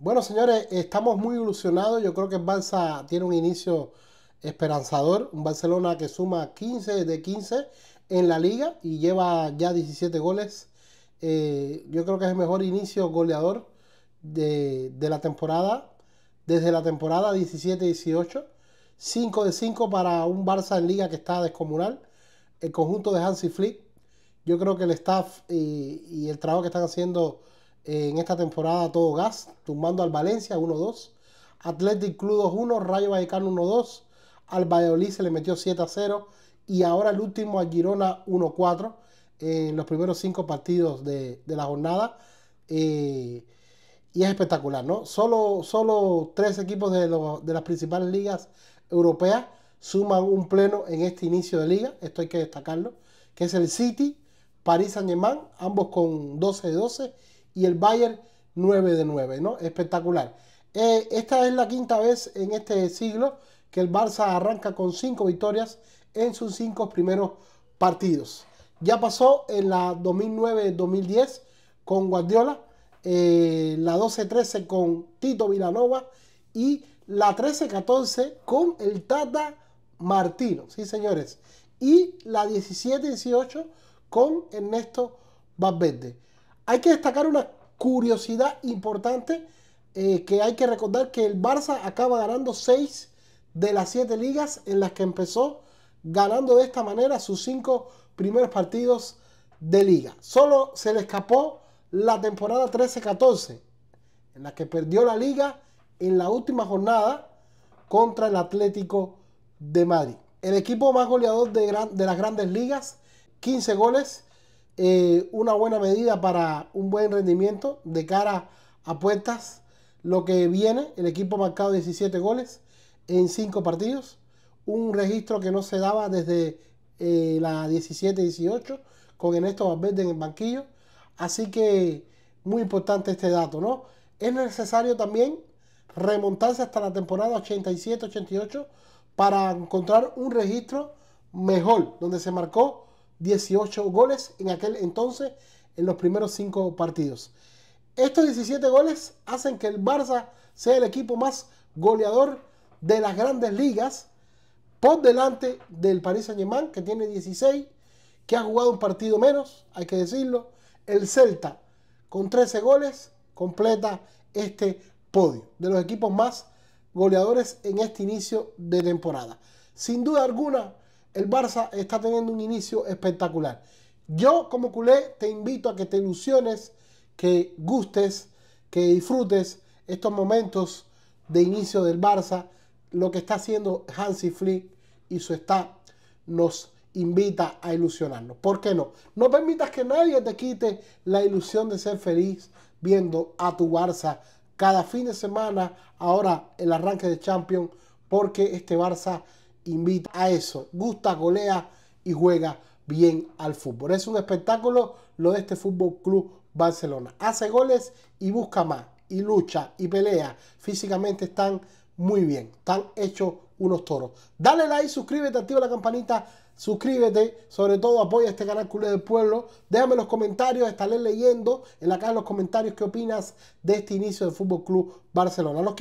Bueno, señores, estamos muy ilusionados. Yo creo que el Barça tiene un inicio esperanzador. Un Barcelona que suma 15 de 15 en la liga y lleva ya 17 goles. Eh, yo creo que es el mejor inicio goleador de, la temporada, desde la temporada 17-18. 5 de 5 para un Barça en liga que está descomunal. El conjunto de Hansi Flick. Yo creo que el staff y el trabajo que están haciendo en esta temporada todo gas, tumbando al Valencia 1-2, Athletic Club 2-1, Rayo Vallecano 1-2, al Valladolid se le metió 7-0 y ahora el último a Girona 1-4 en los primeros cinco partidos de, la jornada. Eh, y es espectacular, ¿no? Solo, tres equipos de, las principales ligas europeas suman un pleno en este inicio de liga, esto hay que destacarlo, que es el City, París Saint Germain, ambos con 12 12 y el Bayern 9 de 9, ¿no? Espectacular. Eh, esta es la quinta vez en este siglo que el Barça arranca con 5 victorias en sus 5 primeros partidos. Ya pasó en la 2009-2010 con Guardiola, eh, la 12-13 con Tito Vilanova y la 13-14 con el Tata Martino, sí señores, y la 17-18 con Ernesto Valverde. Hay que destacar una curiosidad importante eh, que hay que recordar que el Barça acaba ganando 6 de las 7 ligas en las que empezó ganando de esta manera sus 5 primeros partidos de liga. Solo se le escapó la temporada 13-14 en la que perdió la liga en la última jornada contra el Atlético de Madrid. El equipo más goleador de, de las grandes ligas, 15 goles eh, una buena medida para un buen rendimiento de cara a puertas. Lo que viene, el equipo ha marcado 17 goles en 5 partidos, un registro que no se daba desde eh, la 17-18 con Ernesto Valverde en el banquillo. Así que muy importante este dato, ¿no? Es necesario también remontarse hasta la temporada 87-88 para encontrar un registro mejor, donde se marcó 18 goles en aquel entonces en los primeros 5 partidos. Estos 17 goles hacen que el Barça sea el equipo más goleador de las grandes ligas por delante del Paris saint que tiene 16, que ha jugado un partido menos, hay que decirlo. El Celta con 13 goles completa este podio de los equipos más goleadores en este inicio de temporada. Sin duda alguna, el Barça está teniendo un inicio espectacular. Yo como culé te invito a que te ilusiones, que gustes, que disfrutes estos momentos de inicio del Barça. Lo que está haciendo Hansi Flick y su staff nos invita a ilusionarnos. ¿Por qué no? No permitas que nadie te quite la ilusión de ser feliz viendo a tu Barça cada fin de semana, ahora el arranque de Champions, porque este Barça invita a eso, gusta, golea y juega bien al fútbol. Es un espectáculo lo de este Fútbol Club Barcelona. Hace goles y busca más, y lucha y pelea. Físicamente están muy bien, están hechos unos toros. Dale like, suscríbete, activa la campanita, suscríbete, sobre todo apoya este canal Culé del Pueblo. Déjame los comentarios, estaré leyendo en la caja de los comentarios qué opinas de este inicio del Fútbol Club Barcelona. Los